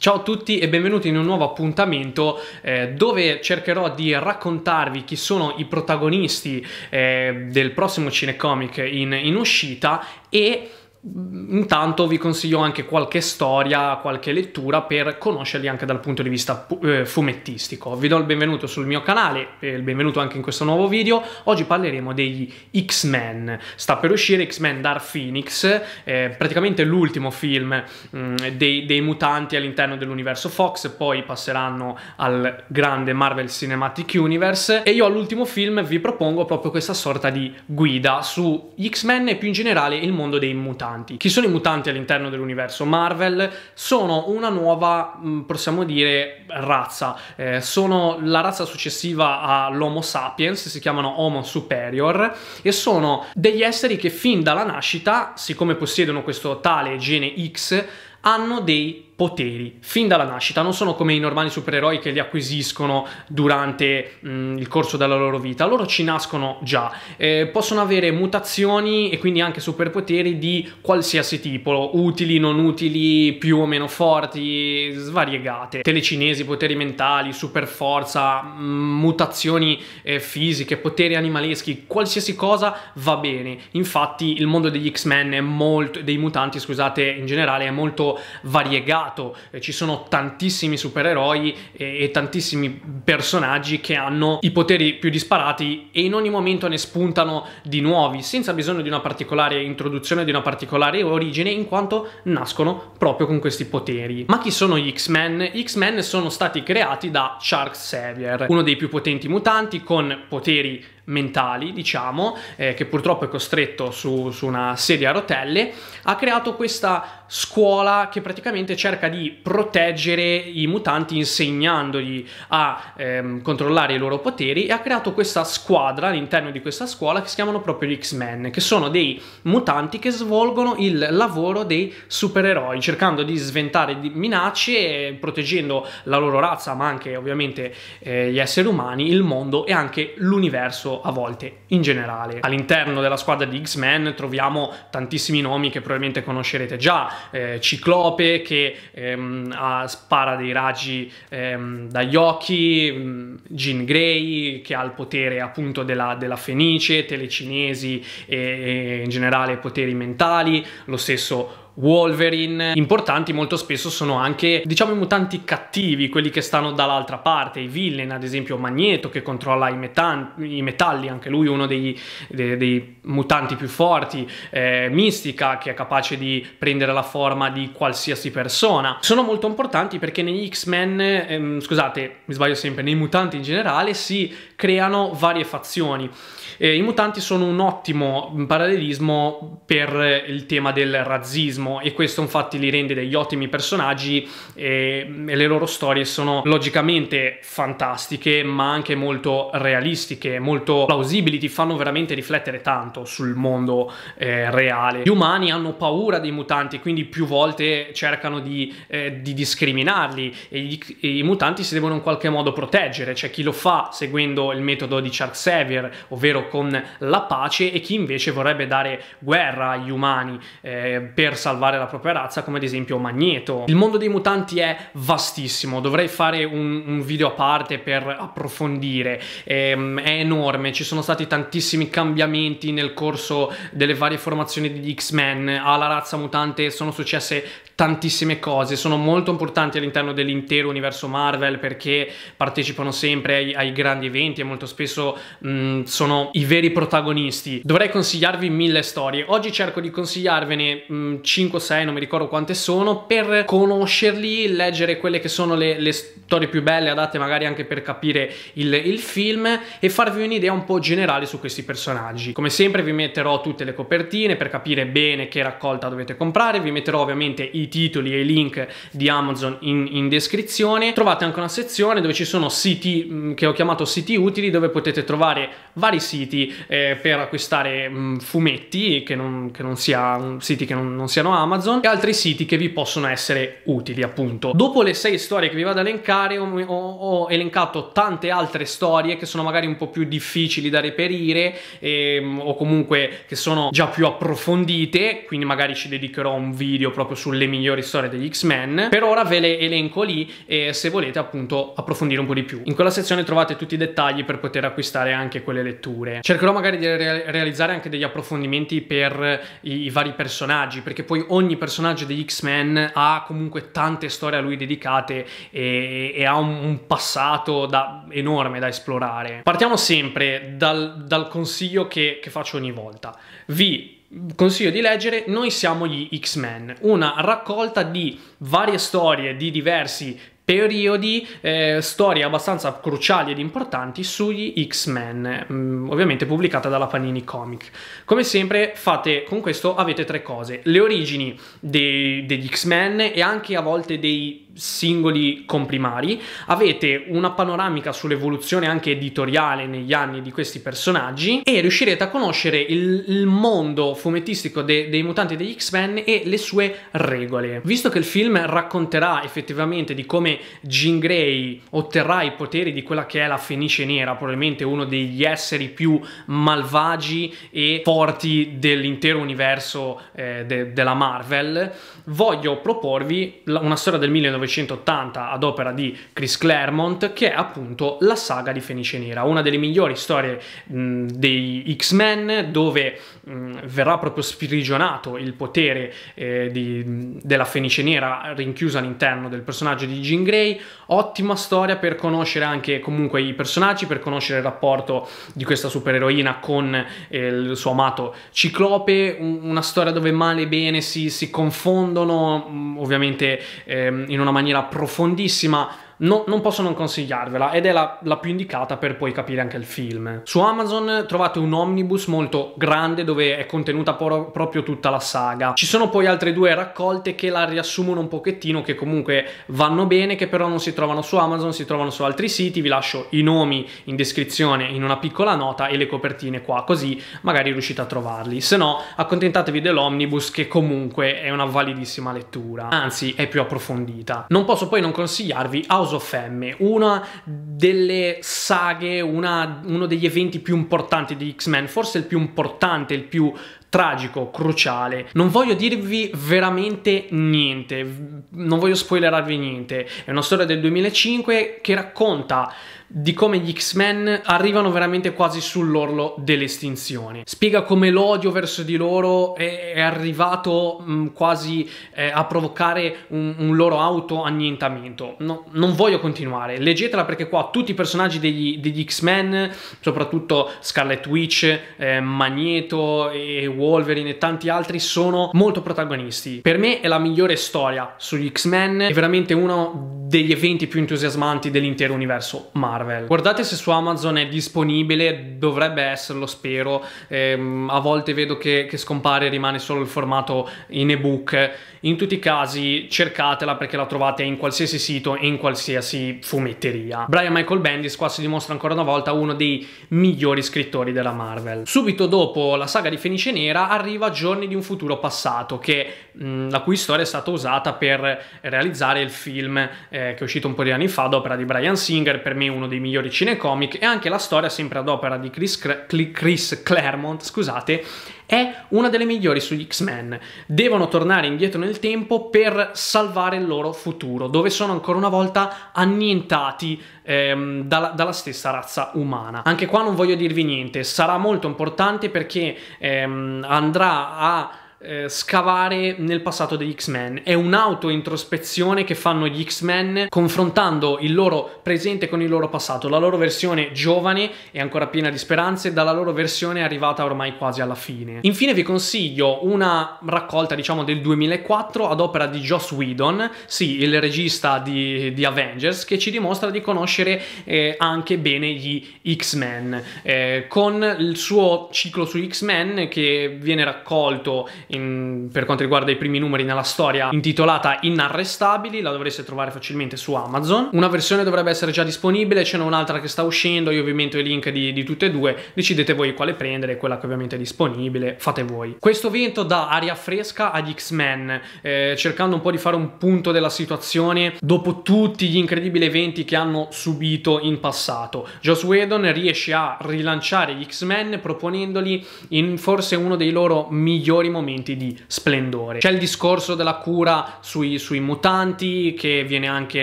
Ciao a tutti e benvenuti in un nuovo appuntamento eh, dove cercherò di raccontarvi chi sono i protagonisti eh, del prossimo cinecomic in, in uscita e Intanto vi consiglio anche qualche storia, qualche lettura per conoscerli anche dal punto di vista eh, fumettistico. Vi do il benvenuto sul mio canale e il benvenuto anche in questo nuovo video. Oggi parleremo degli X-Men. Sta per uscire X-Men Dark Phoenix, eh, praticamente l'ultimo film mh, mm, dei, dei mutanti all'interno dell'universo Fox, poi passeranno al grande Marvel Cinematic Universe e io all'ultimo film vi propongo proprio questa sorta di guida su X-Men e più in generale il mondo dei mutanti mutanti. Chi sono i mutanti all'interno dell'universo Marvel? Sono una nuova, mm, possiamo dire, razza. Eh, sono la razza successiva all'Homo sapiens, si chiamano Homo superior e sono degli esseri che fin dalla nascita, siccome possiedono questo tale gene X, hanno dei poteri fin dalla nascita, non sono come i normali supereroi che li acquisiscono durante mh, mm, il corso della loro vita, loro ci nascono già, eh, possono avere mutazioni e quindi anche superpoteri di qualsiasi tipo, utili, non utili, più o meno forti, svariegate, telecinesi, poteri mentali, superforza, mm, mutazioni eh, fisiche, poteri animaleschi, qualsiasi cosa va bene, infatti il mondo degli X-Men è molto, dei mutanti scusate in generale è molto variegato mercato eh, ci sono tantissimi supereroi e, e, tantissimi personaggi che hanno i poteri più disparati e in ogni momento ne spuntano di nuovi, senza bisogno di una particolare introduzione, di una particolare origine, in quanto nascono proprio con questi poteri. Ma chi sono gli X-Men? Gli X-Men sono stati creati da Shark Xavier, uno dei più potenti mutanti con poteri mentali, diciamo, eh, che purtroppo è costretto su, su una sedia a rotelle, ha creato questa scuola che praticamente cerca di proteggere i mutanti insegnandogli a ehm, controllare i loro poteri e ha creato questa squadra all'interno di questa scuola che si chiamano proprio gli X-Men, che sono dei mutanti che svolgono il lavoro dei supereroi, cercando di sventare minacce, eh, proteggendo la loro razza, ma anche ovviamente eh, gli esseri umani, il mondo e anche l'universo a volte in generale. All'interno della squadra di X-Men troviamo tantissimi nomi che probabilmente conoscerete già, eh, Ciclope che ehm, ha, spara dei raggi ehm, dagli occhi, mm, Jean Grey che ha il potere appunto della, della fenice, telecinesi e, e in generale poteri mentali, lo stesso Wolverine importanti molto spesso sono anche diciamo i mutanti cattivi, quelli che stanno dall'altra parte, i villain ad esempio Magneto che controlla i, metan- i metalli, anche lui uno dei, dei, dei mutanti più forti, eh, Mistica che è capace di prendere la forma di qualsiasi persona. Sono molto importanti perché negli X-Men, ehm, scusate mi sbaglio sempre, nei mutanti in generale si creano varie fazioni. Eh, I mutanti sono un ottimo parallelismo per eh, il tema del razzismo e questo infatti li rende degli ottimi personaggi e, eh, e le loro storie sono logicamente fantastiche ma anche molto realistiche, molto plausibili, ti fanno veramente riflettere tanto sul mondo eh, reale. Gli umani hanno paura dei mutanti quindi più volte cercano di, eh, di discriminarli e, gli, e i mutanti si devono in qualche modo proteggere, c'è chi lo fa seguendo il metodo di Charles Xavier, ovvero con la pace, e chi invece vorrebbe dare guerra agli umani eh, per salvare la propria razza, come ad esempio Magneto. Il mondo dei mutanti è vastissimo, dovrei fare un, un video a parte per approfondire, ehm, è enorme, ci sono stati tantissimi cambiamenti nel corso delle varie formazioni degli X-Men, alla razza mutante sono successe tantissime cose, sono molto importanti all'interno dell'intero universo Marvel perché partecipano sempre ai, ai grandi eventi, e molto spesso mh, mm, sono i veri protagonisti. Dovrei consigliarvi mille storie. Oggi cerco di consigliarvene mh, mm, 5 o 6, non mi ricordo quante sono, per conoscerli, leggere quelle che sono le, le storie più belle, adatte magari anche per capire il, il film e farvi un'idea un po' generale su questi personaggi. Come sempre vi metterò tutte le copertine per capire bene che raccolta dovete comprare, vi metterò ovviamente i titoli e i link di Amazon in, in descrizione. Trovate anche una sezione dove ci sono siti mm, che ho chiamato siti utili utili dove potete trovare vari siti eh, per acquistare mh, mm, fumetti che non, che non sia, mm, siti che non, non, siano Amazon e altri siti che vi possono essere utili appunto. Dopo le sei storie che vi vado a elencare ho, ho, ho elencato tante altre storie che sono magari un po' più difficili da reperire ehm, o comunque che sono già più approfondite quindi magari ci dedicherò un video proprio sulle migliori storie degli X-Men. Per ora ve le elenco lì e se volete appunto approfondire un po' di più. In quella sezione trovate tutti i dettagli dettagli per poter acquistare anche quelle letture. Cercherò magari di re- realizzare anche degli approfondimenti per i-, i vari personaggi, perché poi ogni personaggio degli X-Men ha comunque tante storie a lui dedicate e, e ha un, un passato da, enorme da esplorare. Partiamo sempre dal, dal consiglio che, che faccio ogni volta. Vi consiglio di leggere Noi siamo gli X-Men, una raccolta di varie storie di diversi periodi, eh, storie abbastanza cruciali ed importanti sugli X-Men, mm, ovviamente pubblicata dalla Panini Comic. Come sempre fate con questo avete tre cose, le origini dei, degli X-Men e anche a volte dei singoli comprimari, avete una panoramica sull'evoluzione anche editoriale negli anni di questi personaggi e riuscirete a conoscere il, il mondo fumettistico de, dei mutanti degli X-Men e le sue regole. Visto che il film racconterà effettivamente di come come Jean Grey otterrà i poteri di quella che è la Fenice Nera, probabilmente uno degli esseri più malvagi e forti dell'intero universo eh, de della Marvel, voglio proporvi una storia del 1980 ad opera di Chris Claremont, che è appunto la saga di Fenice Nera, una delle migliori storie mh, dei X-Men, dove mh, verrà proprio sprigionato il potere eh, di, della Fenice Nera rinchiusa all'interno del personaggio di Jean Grey, ottima storia per conoscere anche comunque i personaggi, per conoscere il rapporto di questa supereroina con eh, il suo amato Ciclope, una storia dove male e bene si, si confondono, mm, ovviamente eh, in una maniera profondissima, no, non posso non consigliarvela ed è la, la, più indicata per poi capire anche il film. Su Amazon trovate un omnibus molto grande dove è contenuta pro proprio tutta la saga. Ci sono poi altre due raccolte che la riassumono un pochettino, che comunque vanno bene, che però non si trovano su Amazon, si trovano su altri siti. Vi lascio i nomi in descrizione in una piccola nota e le copertine qua, così magari riuscite a trovarli. Se no, accontentatevi dell'omnibus che comunque è una validissima lettura, anzi è più approfondita. Non posso poi non consigliarvi House House of M, una delle saghe, una, uno degli eventi più importanti di X-Men, forse il più importante, il più tragico, cruciale. Non voglio dirvi veramente niente, non voglio spoilerarvi niente. È una storia del 2005 che racconta di come gli X-Men arrivano veramente quasi sull'orlo dell'estinzione. Spiega come l'odio verso di loro è, è arrivato mh, mm, quasi eh, a provocare un, un loro autoannientamento. No, non voglio continuare, leggetela perché qua tutti i personaggi degli, degli X-Men, soprattutto Scarlet Witch, eh, Magneto e Wolverine e tanti altri sono molto protagonisti. Per me è la migliore storia sugli X-Men, è veramente uno degli eventi più entusiasmanti dell'intero universo Marvel. Guardate se su Amazon è disponibile, dovrebbe esserlo spero, ehm, a volte vedo che, che scompare e rimane solo il formato in ebook, in tutti i casi cercatela perché la trovate in qualsiasi sito e in qualsiasi fumetteria. Brian Michael Bendis qua si dimostra ancora una volta uno dei migliori scrittori della Marvel. Subito dopo la saga di Fenice Nera arriva Giorni di un futuro passato, che, mh, mm, la cui storia è stata usata per realizzare il film eh, eh, che è uscito un po' di anni fa ad opera di Brian Singer, per me uno dei migliori cinecomic, e anche la storia sempre ad opera di Chris, Cl- Chris Claremont, scusate, è una delle migliori sugli X-Men. Devono tornare indietro nel tempo per salvare il loro futuro, dove sono ancora una volta annientati ehm, dalla, dalla, stessa razza umana. Anche qua non voglio dirvi niente, sarà molto importante perché ehm, andrà a eh, scavare nel passato degli X-Men. È un'auto-introspezione che fanno gli X-Men confrontando il loro presente con il loro passato, la loro versione giovane e ancora piena di speranze, dalla loro versione arrivata ormai quasi alla fine. Infine vi consiglio una raccolta, diciamo, del 2004 ad opera di Joss Whedon, sì, il regista di, di Avengers, che ci dimostra di conoscere eh, anche bene gli X-Men, eh, con il suo ciclo su X-Men che viene raccolto in, per quanto riguarda i primi numeri nella storia intitolata Inarrestabili, la dovreste trovare facilmente su Amazon. Una versione dovrebbe essere già disponibile, ce n'è un'altra che sta uscendo, io vi metto i link di, di tutte e due, decidete voi quale prendere, quella che ovviamente è disponibile, fate voi. Questo vento dà aria fresca agli X-Men, eh, cercando un po' di fare un punto della situazione dopo tutti gli incredibili eventi che hanno subito in passato. Joss Whedon riesce a rilanciare gli X-Men proponendoli in forse uno dei loro migliori momenti momenti di splendore. C'è il discorso della cura sui, sui, mutanti che viene anche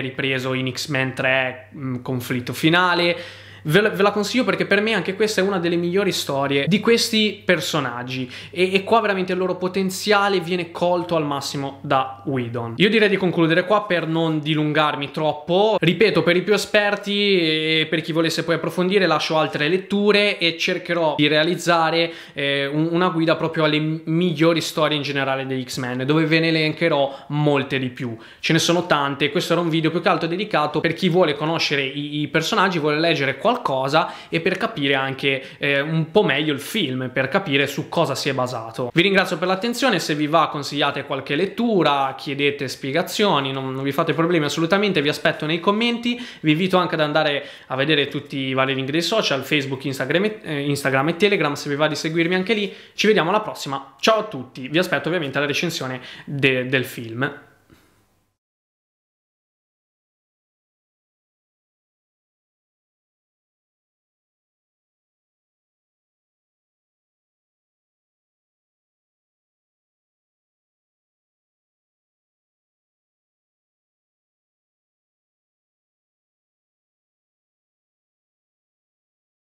ripreso in X-Men 3 mh, mm, conflitto finale Ve la, ve la, consiglio perché per me anche questa è una delle migliori storie di questi personaggi e, e qua veramente il loro potenziale viene colto al massimo da Whedon. Io direi di concludere qua per non dilungarmi troppo. Ripeto, per i più esperti e per chi volesse poi approfondire lascio altre letture e cercherò di realizzare eh, una guida proprio alle migliori storie in generale degli X-Men dove ve ne elencherò molte di più. Ce ne sono tante, questo era un video più che altro dedicato per chi vuole conoscere i, i personaggi, vuole leggere qualcosa qualcosa e per capire anche eh, un po' meglio il film, per capire su cosa si è basato. Vi ringrazio per l'attenzione, se vi va consigliate qualche lettura, chiedete spiegazioni, non, non vi fate problemi assolutamente, vi aspetto nei commenti, vi invito anche ad andare a vedere tutti i vari link dei social, Facebook, Instagram eh, Instagram e Telegram, se vi va di seguirmi anche lì. Ci vediamo alla prossima, ciao a tutti, vi aspetto ovviamente alla recensione de del film.